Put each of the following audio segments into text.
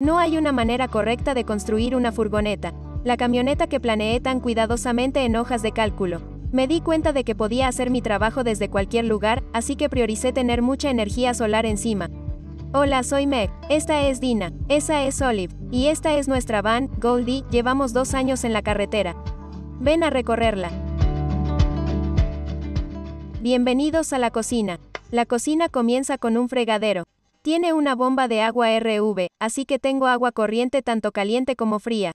No hay una manera correcta de construir una furgoneta. La camioneta que planeé tan cuidadosamente en hojas de cálculo. Me di cuenta de que podía hacer mi trabajo desde cualquier lugar, así que prioricé tener mucha energía solar encima. Hola, soy Meg, esta es Dina, esa es Olive, y esta es nuestra van, Goldie, llevamos dos años en la carretera. Ven a recorrerla. Bienvenidos a la cocina. La cocina comienza con un fregadero. Tiene una bomba de agua RV, así que tengo agua corriente tanto caliente como fría.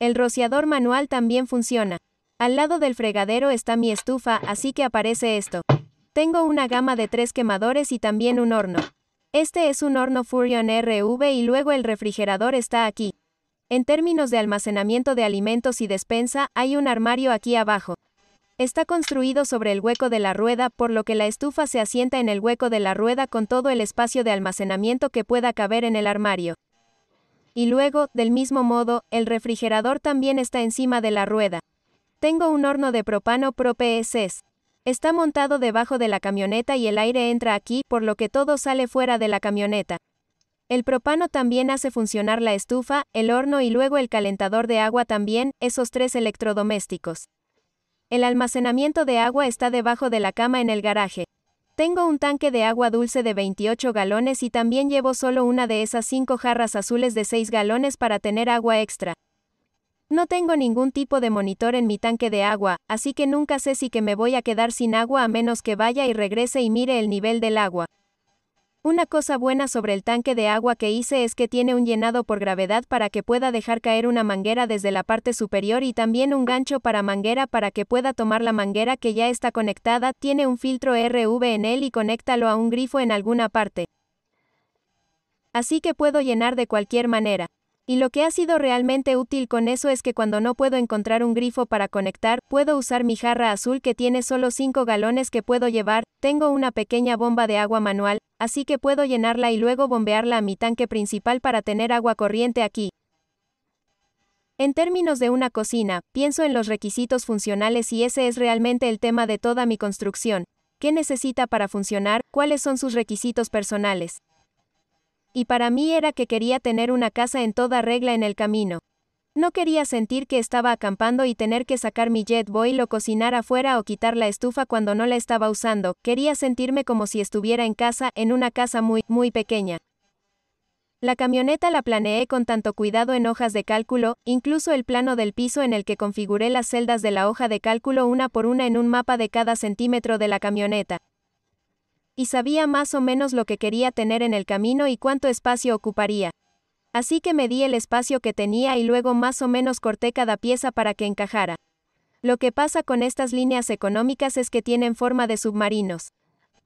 El rociador manual también funciona. Al lado del fregadero está mi estufa, así que aparece esto. Tengo una gama de tres quemadores y también un horno. Este es un horno Furion RV y luego el refrigerador está aquí. En términos de almacenamiento de alimentos y despensa, hay un armario aquí abajo. Está construido sobre el hueco de la rueda, por lo que la estufa se asienta en el hueco de la rueda con todo el espacio de almacenamiento que pueda caber en el armario. Y luego, del mismo modo, el refrigerador también está encima de la rueda. Tengo un horno de propano PSS. Está montado debajo de la camioneta y el aire entra aquí, por lo que todo sale fuera de la camioneta. El propano también hace funcionar la estufa, el horno y luego el calentador de agua también, esos tres electrodomésticos. El almacenamiento de agua está debajo de la cama en el garaje. Tengo un tanque de agua dulce de 28 galones y también llevo solo una de esas 5 jarras azules de 6 galones para tener agua extra. No tengo ningún tipo de monitor en mi tanque de agua, así que nunca sé si que me voy a quedar sin agua a menos que vaya y regrese y mire el nivel del agua. Una cosa buena sobre el tanque de agua que hice es que tiene un llenado por gravedad para que pueda dejar caer una manguera desde la parte superior y también un gancho para manguera para que pueda tomar la manguera que ya está conectada, tiene un filtro RV en él y conéctalo a un grifo en alguna parte. Así que puedo llenar de cualquier manera. Y lo que ha sido realmente útil con eso es que cuando no puedo encontrar un grifo para conectar, puedo usar mi jarra azul que tiene solo 5 galones que puedo llevar, tengo una pequeña bomba de agua manual, así que puedo llenarla y luego bombearla a mi tanque principal para tener agua corriente aquí. En términos de una cocina, pienso en los requisitos funcionales y ese es realmente el tema de toda mi construcción. ¿Qué necesita para funcionar? ¿Cuáles son sus requisitos personales? y para mí era que quería tener una casa en toda regla en el camino. No quería sentir que estaba acampando y tener que sacar mi jetboil o cocinar afuera o quitar la estufa cuando no la estaba usando, quería sentirme como si estuviera en casa, en una casa muy, muy pequeña. La camioneta la planeé con tanto cuidado en hojas de cálculo, incluso el plano del piso en el que configuré las celdas de la hoja de cálculo una por una en un mapa de cada centímetro de la camioneta y sabía más o menos lo que quería tener en el camino y cuánto espacio ocuparía. Así que medí el espacio que tenía y luego más o menos corté cada pieza para que encajara. Lo que pasa con estas líneas económicas es que tienen forma de submarinos.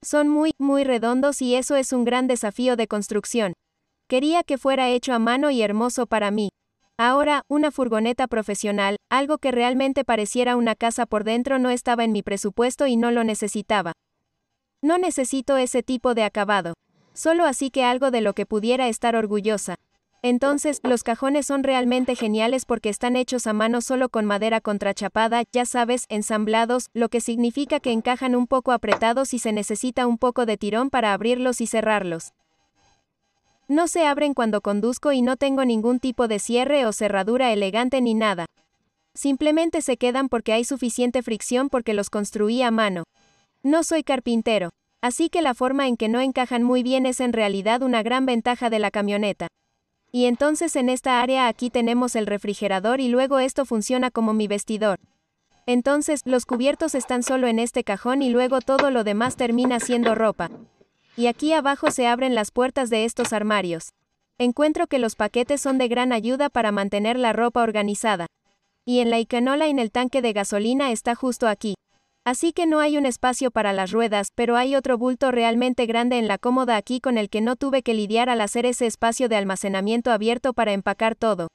Son muy, muy redondos y eso es un gran desafío de construcción. Quería que fuera hecho a mano y hermoso para mí. Ahora, una furgoneta profesional, algo que realmente pareciera una casa por dentro no estaba en mi presupuesto y no lo necesitaba. No necesito ese tipo de acabado. Solo así que algo de lo que pudiera estar orgullosa. Entonces, los cajones son realmente geniales porque están hechos a mano solo con madera contrachapada, ya sabes, ensamblados, lo que significa que encajan un poco apretados y se necesita un poco de tirón para abrirlos y cerrarlos. No se abren cuando conduzco y no tengo ningún tipo de cierre o cerradura elegante ni nada. Simplemente se quedan porque hay suficiente fricción porque los construí a mano. No soy carpintero, así que la forma en que no encajan muy bien es en realidad una gran ventaja de la camioneta. Y entonces en esta área aquí tenemos el refrigerador y luego esto funciona como mi vestidor. Entonces, los cubiertos están solo en este cajón y luego todo lo demás termina siendo ropa. Y aquí abajo se abren las puertas de estos armarios. Encuentro que los paquetes son de gran ayuda para mantener la ropa organizada. Y en la Icanola en el tanque de gasolina está justo aquí. Así que no hay un espacio para las ruedas, pero hay otro bulto realmente grande en la cómoda aquí con el que no tuve que lidiar al hacer ese espacio de almacenamiento abierto para empacar todo.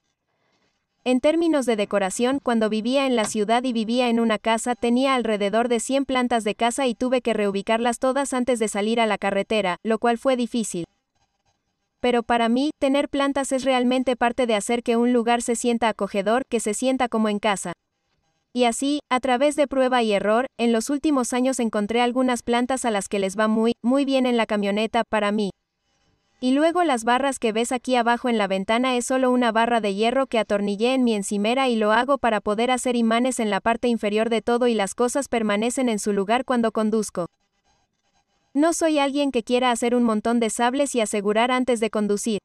En términos de decoración, cuando vivía en la ciudad y vivía en una casa, tenía alrededor de 100 plantas de casa y tuve que reubicarlas todas antes de salir a la carretera, lo cual fue difícil. Pero para mí, tener plantas es realmente parte de hacer que un lugar se sienta acogedor, que se sienta como en casa. Y así, a través de prueba y error, en los últimos años encontré algunas plantas a las que les va muy, muy bien en la camioneta para mí. Y luego las barras que ves aquí abajo en la ventana es solo una barra de hierro que atornillé en mi encimera y lo hago para poder hacer imanes en la parte inferior de todo y las cosas permanecen en su lugar cuando conduzco. No soy alguien que quiera hacer un montón de sables y asegurar antes de conducir.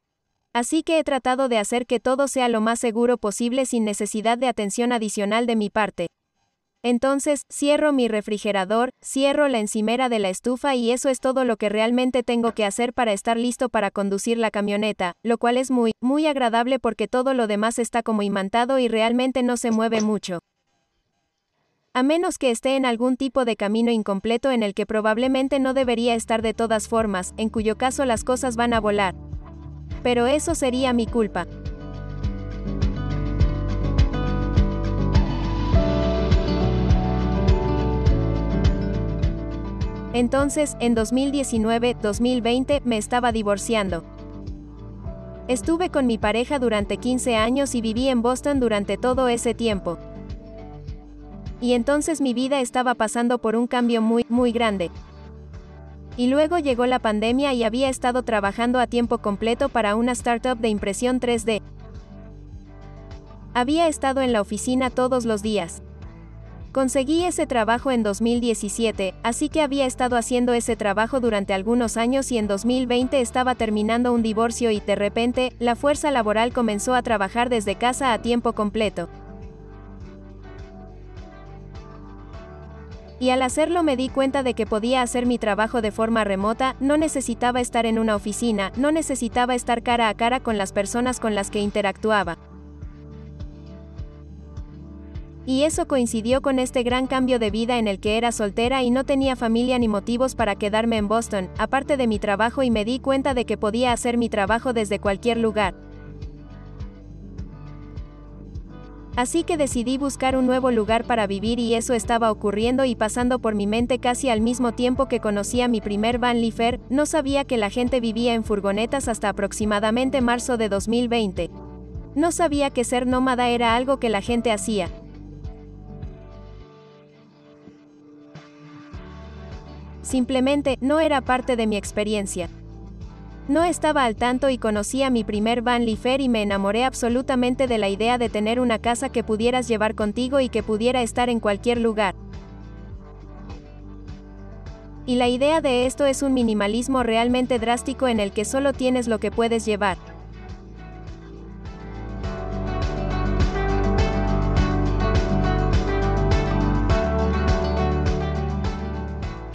Así que he tratado de hacer que todo sea lo más seguro posible sin necesidad de atención adicional de mi parte. Entonces, cierro mi refrigerador, cierro la encimera de la estufa y eso es todo lo que realmente tengo que hacer para estar listo para conducir la camioneta, lo cual es muy, muy agradable porque todo lo demás está como imantado y realmente no se mueve mucho. A menos que esté en algún tipo de camino incompleto en el que probablemente no debería estar de todas formas, en cuyo caso las cosas van a volar, pero eso sería mi culpa. Entonces, en 2019-2020 me estaba divorciando. Estuve con mi pareja durante 15 años y viví en Boston durante todo ese tiempo. Y entonces mi vida estaba pasando por un cambio muy, muy grande. Y luego llegó la pandemia y había estado trabajando a tiempo completo para una startup de impresión 3D. Había estado en la oficina todos los días. Conseguí ese trabajo en 2017, así que había estado haciendo ese trabajo durante algunos años y en 2020 estaba terminando un divorcio y de repente, la fuerza laboral comenzó a trabajar desde casa a tiempo completo. y al hacerlo me di cuenta de que podía hacer mi trabajo de forma remota, no necesitaba estar en una oficina, no necesitaba estar cara a cara con las personas con las que interactuaba. Y eso coincidió con este gran cambio de vida en el que era soltera y no tenía familia ni motivos para quedarme en Boston, aparte de mi trabajo y me di cuenta de que podía hacer mi trabajo desde cualquier lugar. Así que decidí buscar un nuevo lugar para vivir y eso estaba ocurriendo y pasando por mi mente casi al mismo tiempo que conocía mi primer van vanlifer, no sabía que la gente vivía en furgonetas hasta aproximadamente marzo de 2020. No sabía que ser nómada era algo que la gente hacía. Simplemente, no era parte de mi experiencia. No estaba al tanto y conocí a mi primer van Lifer y me enamoré absolutamente de la idea de tener una casa que pudieras llevar contigo y que pudiera estar en cualquier lugar. Y la idea de esto es un minimalismo realmente drástico en el que solo tienes lo que puedes llevar.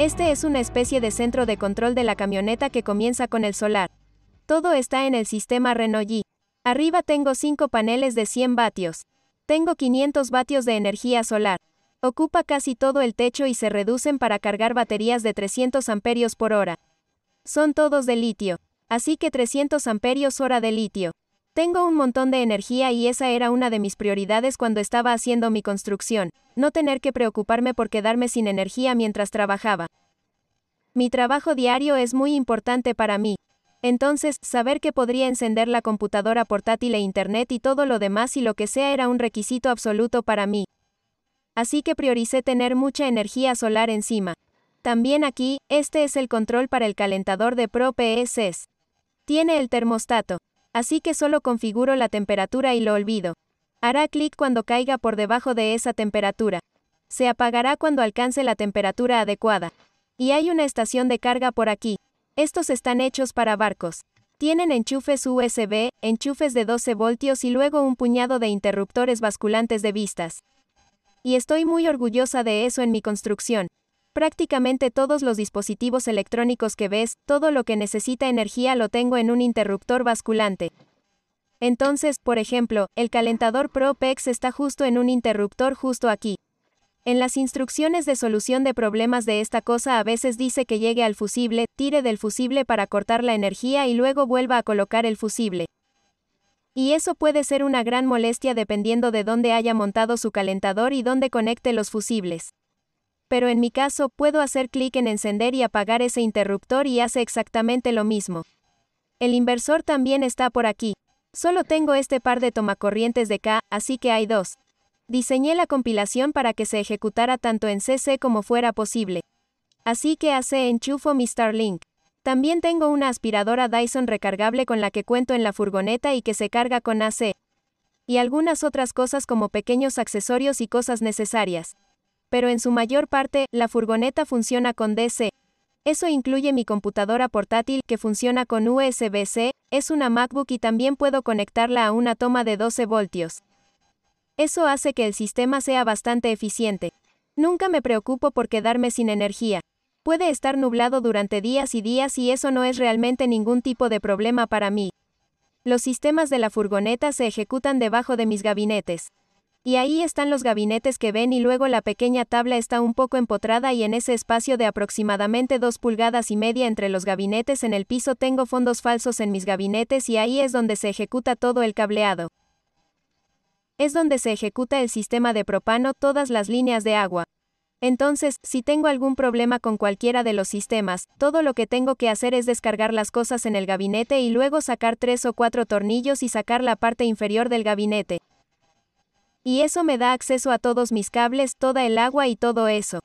Este es una especie de centro de control de la camioneta que comienza con el solar. Todo está en el sistema Renault Arriba tengo 5 paneles de 100 vatios. Tengo 500 vatios de energía solar. Ocupa casi todo el techo y se reducen para cargar baterías de 300 amperios por hora. Son todos de litio. Así que 300 amperios hora de litio. Tengo un montón de energía y esa era una de mis prioridades cuando estaba haciendo mi construcción, no tener que preocuparme por quedarme sin energía mientras trabajaba. Mi trabajo diario es muy importante para mí. Entonces, saber que podría encender la computadora portátil e internet y todo lo demás y lo que sea era un requisito absoluto para mí. Así que prioricé tener mucha energía solar encima. También aquí, este es el control para el calentador de Pro PSS. E Tiene el termostato. Así que solo configuro la temperatura y lo olvido. Hará clic cuando caiga por debajo de esa temperatura. Se apagará cuando alcance la temperatura adecuada. Y hay una estación de carga por aquí. Estos están hechos para barcos. Tienen enchufes USB, enchufes de 12 voltios y luego un puñado de interruptores basculantes de vistas. Y estoy muy orgullosa de eso en mi construcción. Prácticamente todos los dispositivos electrónicos que ves, todo lo que necesita energía lo tengo en un interruptor basculante. Entonces, por ejemplo, el calentador ProPex está justo en un interruptor justo aquí. En las instrucciones de solución de problemas de esta cosa a veces dice que llegue al fusible, tire del fusible para cortar la energía y luego vuelva a colocar el fusible. Y eso puede ser una gran molestia dependiendo de dónde haya montado su calentador y dónde conecte los fusibles pero en mi caso puedo hacer clic en encender y apagar ese interruptor y hace exactamente lo mismo. El inversor también está por aquí. Solo tengo este par de tomacorrientes de K, así que hay dos. Diseñé la compilación para que se ejecutara tanto en CC como fuera posible. Así que hace enchufo mi Starlink. También tengo una aspiradora Dyson recargable con la que cuento en la furgoneta y que se carga con AC. Y algunas otras cosas como pequeños accesorios y cosas necesarias pero en su mayor parte, la furgoneta funciona con DC. Eso incluye mi computadora portátil que funciona con USB-C, es una MacBook y también puedo conectarla a una toma de 12 voltios. Eso hace que el sistema sea bastante eficiente. Nunca me preocupo por quedarme sin energía. Puede estar nublado durante días y días y eso no es realmente ningún tipo de problema para mí. Los sistemas de la furgoneta se ejecutan debajo de mis gabinetes. Y ahí están los gabinetes que ven y luego la pequeña tabla está un poco empotrada y en ese espacio de aproximadamente 2 pulgadas y media entre los gabinetes en el piso tengo fondos falsos en mis gabinetes y ahí es donde se ejecuta todo el cableado. Es donde se ejecuta el sistema de propano todas las líneas de agua. Entonces, si tengo algún problema con cualquiera de los sistemas, todo lo que tengo que hacer es descargar las cosas en el gabinete y luego sacar tres o cuatro tornillos y sacar la parte inferior del gabinete. Y eso me da acceso a todos mis cables, toda el agua y todo eso.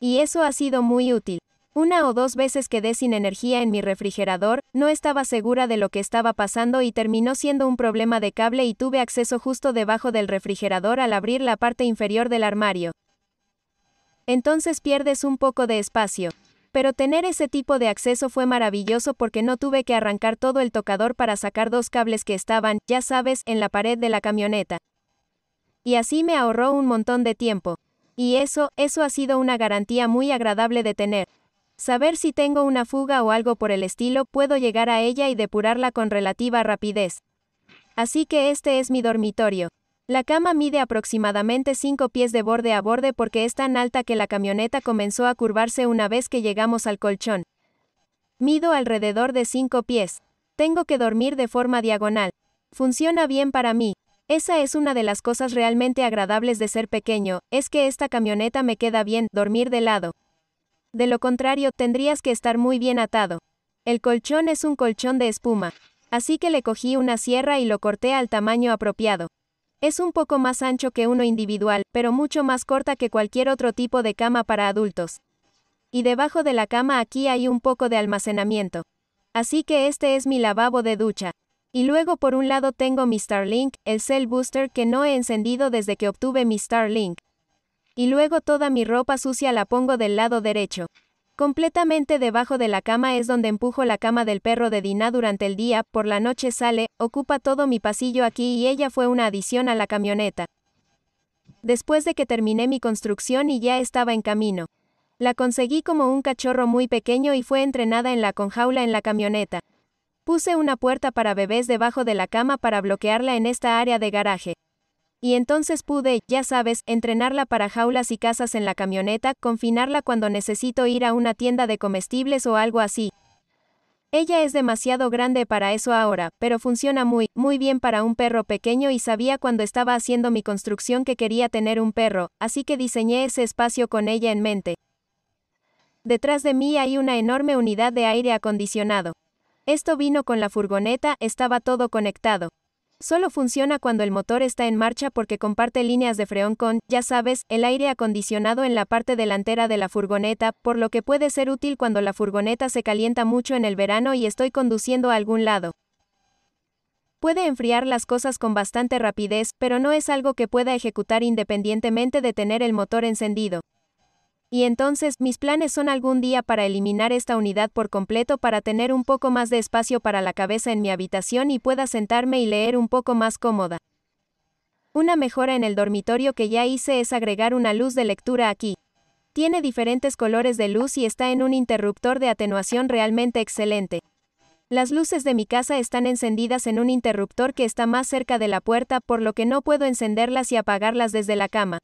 Y eso ha sido muy útil. Una o dos veces quedé sin energía en mi refrigerador, no estaba segura de lo que estaba pasando y terminó siendo un problema de cable y tuve acceso justo debajo del refrigerador al abrir la parte inferior del armario. Entonces pierdes un poco de espacio. Pero tener ese tipo de acceso fue maravilloso porque no tuve que arrancar todo el tocador para sacar dos cables que estaban, ya sabes, en la pared de la camioneta. Y así me ahorró un montón de tiempo. Y eso, eso ha sido una garantía muy agradable de tener. Saber si tengo una fuga o algo por el estilo, puedo llegar a ella y depurarla con relativa rapidez. Así que este es mi dormitorio. La cama mide aproximadamente 5 pies de borde a borde porque es tan alta que la camioneta comenzó a curvarse una vez que llegamos al colchón. Mido alrededor de 5 pies. Tengo que dormir de forma diagonal. Funciona bien para mí. Esa es una de las cosas realmente agradables de ser pequeño, es que esta camioneta me queda bien, dormir de lado. De lo contrario, tendrías que estar muy bien atado. El colchón es un colchón de espuma. Así que le cogí una sierra y lo corté al tamaño apropiado. Es un poco más ancho que uno individual, pero mucho más corta que cualquier otro tipo de cama para adultos. Y debajo de la cama aquí hay un poco de almacenamiento. Así que este es mi lavabo de ducha. Y luego por un lado tengo mi Starlink, el Cell Booster que no he encendido desde que obtuve mi Starlink. Y luego toda mi ropa sucia la pongo del lado derecho. Completamente debajo de la cama es donde empujo la cama del perro de Dina durante el día, por la noche sale, ocupa todo mi pasillo aquí y ella fue una adición a la camioneta. Después de que terminé mi construcción y ya estaba en camino. La conseguí como un cachorro muy pequeño y fue entrenada en la conjaula en la camioneta. Puse una puerta para bebés debajo de la cama para bloquearla en esta área de garaje. Y entonces pude, ya sabes, entrenarla para jaulas y casas en la camioneta, confinarla cuando necesito ir a una tienda de comestibles o algo así. Ella es demasiado grande para eso ahora, pero funciona muy, muy bien para un perro pequeño y sabía cuando estaba haciendo mi construcción que quería tener un perro, así que diseñé ese espacio con ella en mente. Detrás de mí hay una enorme unidad de aire acondicionado. Esto vino con la furgoneta, estaba todo conectado. Solo funciona cuando el motor está en marcha porque comparte líneas de freón con, ya sabes, el aire acondicionado en la parte delantera de la furgoneta, por lo que puede ser útil cuando la furgoneta se calienta mucho en el verano y estoy conduciendo a algún lado. Puede enfriar las cosas con bastante rapidez, pero no es algo que pueda ejecutar independientemente de tener el motor encendido. Y entonces, mis planes son algún día para eliminar esta unidad por completo para tener un poco más de espacio para la cabeza en mi habitación y pueda sentarme y leer un poco más cómoda. Una mejora en el dormitorio que ya hice es agregar una luz de lectura aquí. Tiene diferentes colores de luz y está en un interruptor de atenuación realmente excelente. Las luces de mi casa están encendidas en un interruptor que está más cerca de la puerta, por lo que no puedo encenderlas y apagarlas desde la cama.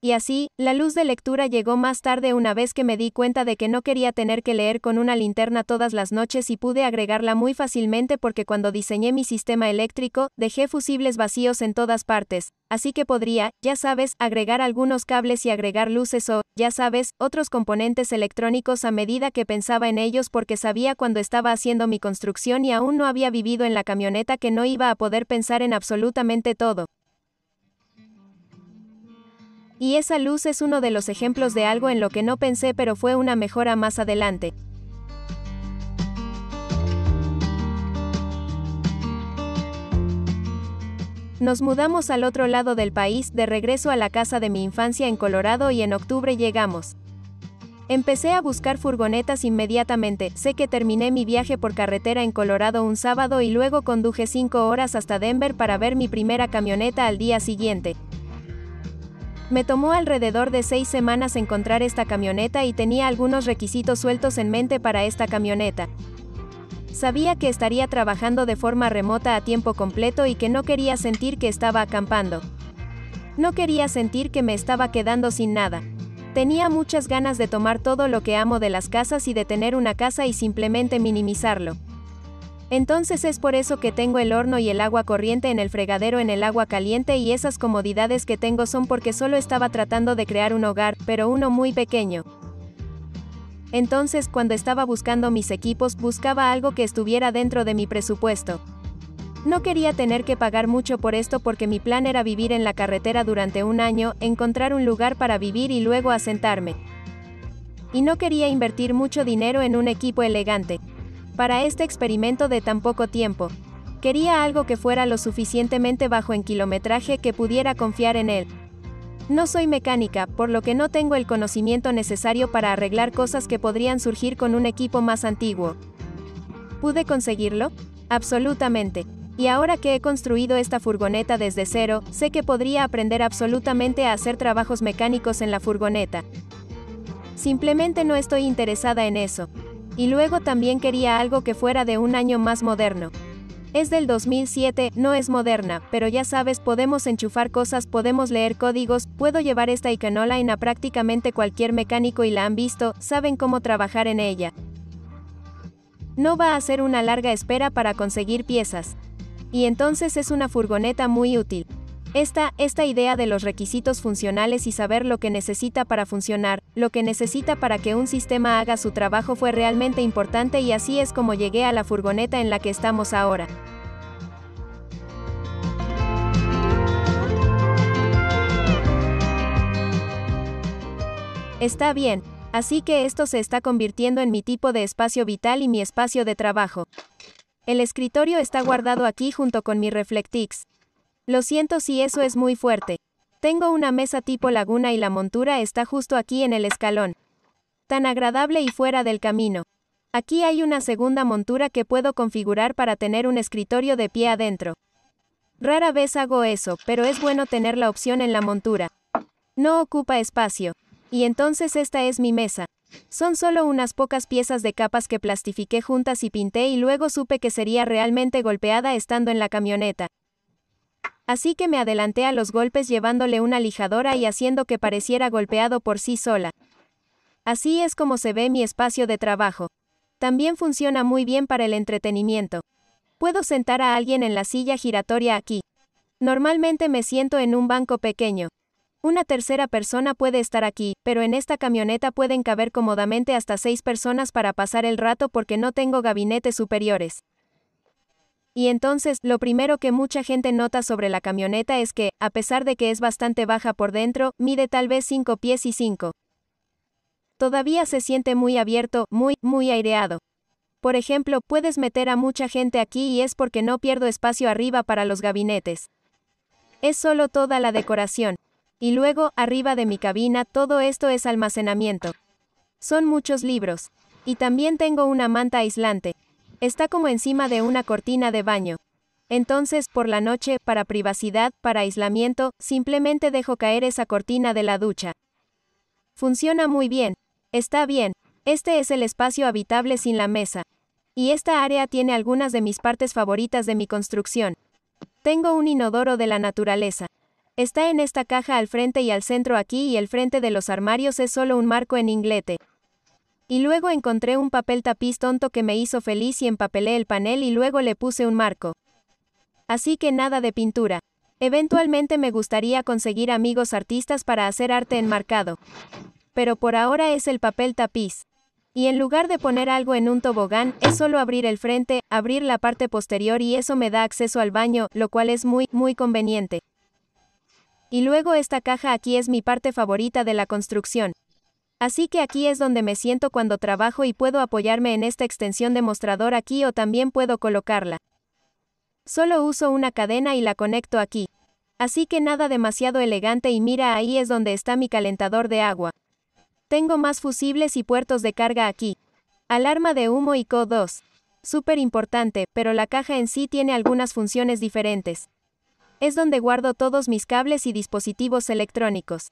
Y así, la luz de lectura llegó más tarde una vez que me di cuenta de que no quería tener que leer con una linterna todas las noches y pude agregarla muy fácilmente porque cuando diseñé mi sistema eléctrico, dejé fusibles vacíos en todas partes, así que podría, ya sabes, agregar algunos cables y agregar luces o, ya sabes, otros componentes electrónicos a medida que pensaba en ellos porque sabía cuando estaba haciendo mi construcción y aún no había vivido en la camioneta que no iba a poder pensar en absolutamente todo. Y esa luz es uno de los ejemplos de algo en lo que no pensé pero fue una mejora más adelante. Nos mudamos al otro lado del país, de regreso a la casa de mi infancia en Colorado y en octubre llegamos. Empecé a buscar furgonetas inmediatamente, sé que terminé mi viaje por carretera en Colorado un sábado y luego conduje 5 horas hasta Denver para ver mi primera camioneta al día siguiente. Me tomó alrededor de seis semanas encontrar esta camioneta y tenía algunos requisitos sueltos en mente para esta camioneta. Sabía que estaría trabajando de forma remota a tiempo completo y que no quería sentir que estaba acampando. No quería sentir que me estaba quedando sin nada. Tenía muchas ganas de tomar todo lo que amo de las casas y de tener una casa y simplemente minimizarlo. Entonces es por eso que tengo el horno y el agua corriente en el fregadero en el agua caliente y esas comodidades que tengo son porque solo estaba tratando de crear un hogar, pero uno muy pequeño. Entonces cuando estaba buscando mis equipos buscaba algo que estuviera dentro de mi presupuesto. No quería tener que pagar mucho por esto porque mi plan era vivir en la carretera durante un año, encontrar un lugar para vivir y luego asentarme. Y no quería invertir mucho dinero en un equipo elegante para este experimento de tan poco tiempo. Quería algo que fuera lo suficientemente bajo en kilometraje que pudiera confiar en él. No soy mecánica, por lo que no tengo el conocimiento necesario para arreglar cosas que podrían surgir con un equipo más antiguo. ¿Pude conseguirlo? Absolutamente. Y ahora que he construido esta furgoneta desde cero, sé que podría aprender absolutamente a hacer trabajos mecánicos en la furgoneta. Simplemente no estoy interesada en eso. Y luego también quería algo que fuera de un año más moderno. Es del 2007, no es moderna, pero ya sabes, podemos enchufar cosas, podemos leer códigos, puedo llevar esta Iconoline a prácticamente cualquier mecánico y la han visto, saben cómo trabajar en ella. No va a ser una larga espera para conseguir piezas. Y entonces es una furgoneta muy útil. Esta, esta idea de los requisitos funcionales y saber lo que necesita para funcionar, lo que necesita para que un sistema haga su trabajo fue realmente importante y así es como llegué a la furgoneta en la que estamos ahora. Está bien, así que esto se está convirtiendo en mi tipo de espacio vital y mi espacio de trabajo. El escritorio está guardado aquí junto con mi Reflectix. Lo siento si eso es muy fuerte. Tengo una mesa tipo laguna y la montura está justo aquí en el escalón. Tan agradable y fuera del camino. Aquí hay una segunda montura que puedo configurar para tener un escritorio de pie adentro. Rara vez hago eso, pero es bueno tener la opción en la montura. No ocupa espacio. Y entonces esta es mi mesa. Son solo unas pocas piezas de capas que plastifiqué juntas y pinté y luego supe que sería realmente golpeada estando en la camioneta. Así que me adelanté a los golpes llevándole una lijadora y haciendo que pareciera golpeado por sí sola. Así es como se ve mi espacio de trabajo. También funciona muy bien para el entretenimiento. Puedo sentar a alguien en la silla giratoria aquí. Normalmente me siento en un banco pequeño. Una tercera persona puede estar aquí, pero en esta camioneta pueden caber cómodamente hasta seis personas para pasar el rato porque no tengo gabinetes superiores. Y entonces, lo primero que mucha gente nota sobre la camioneta es que, a pesar de que es bastante baja por dentro, mide tal vez 5 pies y 5. Todavía se siente muy abierto, muy, muy aireado. Por ejemplo, puedes meter a mucha gente aquí y es porque no pierdo espacio arriba para los gabinetes. Es solo toda la decoración. Y luego, arriba de mi cabina, todo esto es almacenamiento. Son muchos libros. Y también tengo una manta aislante. Está como encima de una cortina de baño. Entonces, por la noche, para privacidad, para aislamiento, simplemente dejo caer esa cortina de la ducha. Funciona muy bien. Está bien. Este es el espacio habitable sin la mesa. Y esta área tiene algunas de mis partes favoritas de mi construcción. Tengo un inodoro de la naturaleza. Está en esta caja al frente y al centro aquí y el frente de los armarios es solo un marco en inglete. Y luego encontré un papel tapiz tonto que me hizo feliz y empapelé el panel y luego le puse un marco. Así que nada de pintura. Eventualmente me gustaría conseguir amigos artistas para hacer arte enmarcado. Pero por ahora es el papel tapiz. Y en lugar de poner algo en un tobogán, es solo abrir el frente, abrir la parte posterior y eso me da acceso al baño, lo cual es muy, muy conveniente. Y luego esta caja aquí es mi parte favorita de la construcción. Así que aquí es donde me siento cuando trabajo y puedo apoyarme en esta extensión de mostrador aquí o también puedo colocarla. Solo uso una cadena y la conecto aquí. Así que nada demasiado elegante y mira ahí es donde está mi calentador de agua. Tengo más fusibles y puertos de carga aquí. Alarma de humo y CO2. Súper importante, pero la caja en sí tiene algunas funciones diferentes. Es donde guardo todos mis cables y dispositivos electrónicos.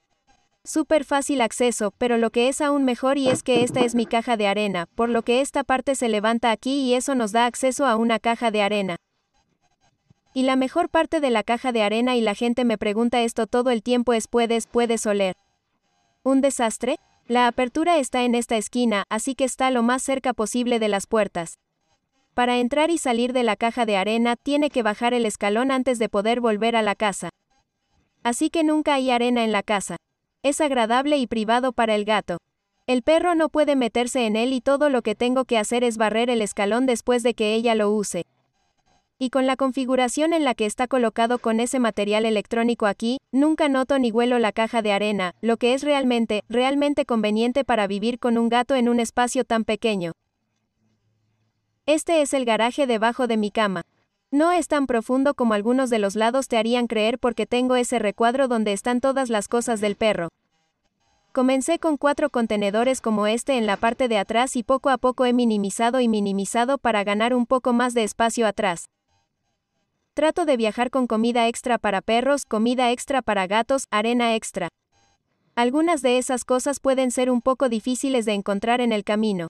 Súper fácil acceso, pero lo que es aún mejor y es que esta es mi caja de arena, por lo que esta parte se levanta aquí y eso nos da acceso a una caja de arena. Y la mejor parte de la caja de arena y la gente me pregunta esto todo el tiempo es puedes, puedes oler. ¿Un desastre? La apertura está en esta esquina, así que está lo más cerca posible de las puertas. Para entrar y salir de la caja de arena tiene que bajar el escalón antes de poder volver a la casa. Así que nunca hay arena en la casa. Es agradable y privado para el gato. El perro no puede meterse en él y todo lo que tengo que hacer es barrer el escalón después de que ella lo use. Y con la configuración en la que está colocado con ese material electrónico aquí, nunca noto ni huelo la caja de arena, lo que es realmente, realmente conveniente para vivir con un gato en un espacio tan pequeño. Este es el garaje debajo de mi cama. No es tan profundo como algunos de los lados te harían creer porque tengo ese recuadro donde están todas las cosas del perro. Comencé con cuatro contenedores como este en la parte de atrás y poco a poco he minimizado y minimizado para ganar un poco más de espacio atrás. Trato de viajar con comida extra para perros, comida extra para gatos, arena extra. Algunas de esas cosas pueden ser un poco difíciles de encontrar en el camino.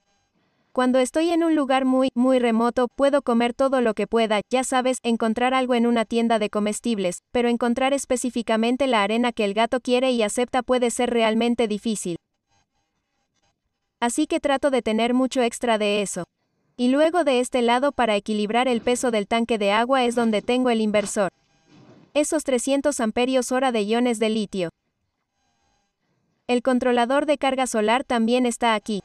Cuando estoy en un lugar muy, muy remoto, puedo comer todo lo que pueda, ya sabes, encontrar algo en una tienda de comestibles, pero encontrar específicamente la arena que el gato quiere y acepta puede ser realmente difícil. Así que trato de tener mucho extra de eso. Y luego de este lado para equilibrar el peso del tanque de agua es donde tengo el inversor. Esos 300 amperios hora de iones de litio. El controlador de carga solar también está aquí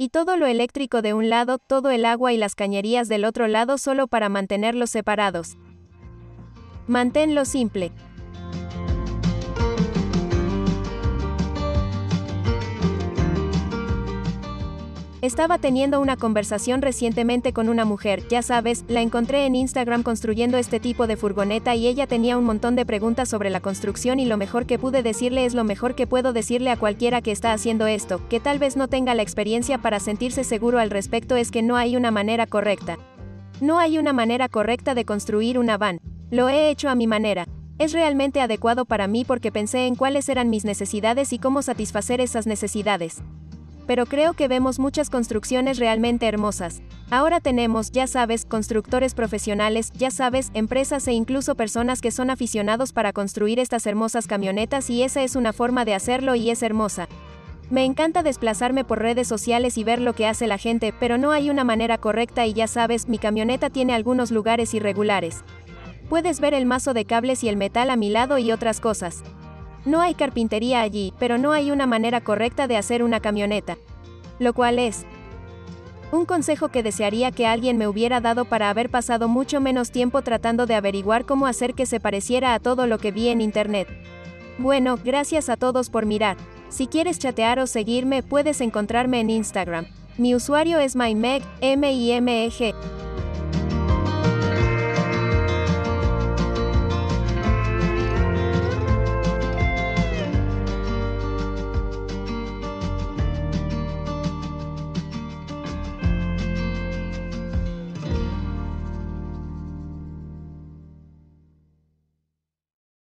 y todo lo eléctrico de un lado, todo el agua y las cañerías del otro lado solo para mantenerlos separados. Manténlo simple. Estaba teniendo una conversación recientemente con una mujer, ya sabes, la encontré en Instagram construyendo este tipo de furgoneta y ella tenía un montón de preguntas sobre la construcción y lo mejor que pude decirle es lo mejor que puedo decirle a cualquiera que está haciendo esto, que tal vez no tenga la experiencia para sentirse seguro al respecto es que no hay una manera correcta. No hay una manera correcta de construir una van. Lo he hecho a mi manera. Es realmente adecuado para mí porque pensé en cuáles eran mis necesidades y cómo satisfacer esas necesidades pero creo que vemos muchas construcciones realmente hermosas. Ahora tenemos, ya sabes, constructores profesionales, ya sabes, empresas e incluso personas que son aficionados para construir estas hermosas camionetas y esa es una forma de hacerlo y es hermosa. Me encanta desplazarme por redes sociales y ver lo que hace la gente, pero no hay una manera correcta y ya sabes, mi camioneta tiene algunos lugares irregulares. Puedes ver el mazo de cables y el metal a mi lado y otras cosas. No hay carpintería allí, pero no hay una manera correcta de hacer una camioneta. Lo cual es un consejo que desearía que alguien me hubiera dado para haber pasado mucho menos tiempo tratando de averiguar cómo hacer que se pareciera a todo lo que vi en internet. Bueno, gracias a todos por mirar. Si quieres chatear o seguirme, puedes encontrarme en Instagram. Mi usuario es mymeg, M-I-M-E-G.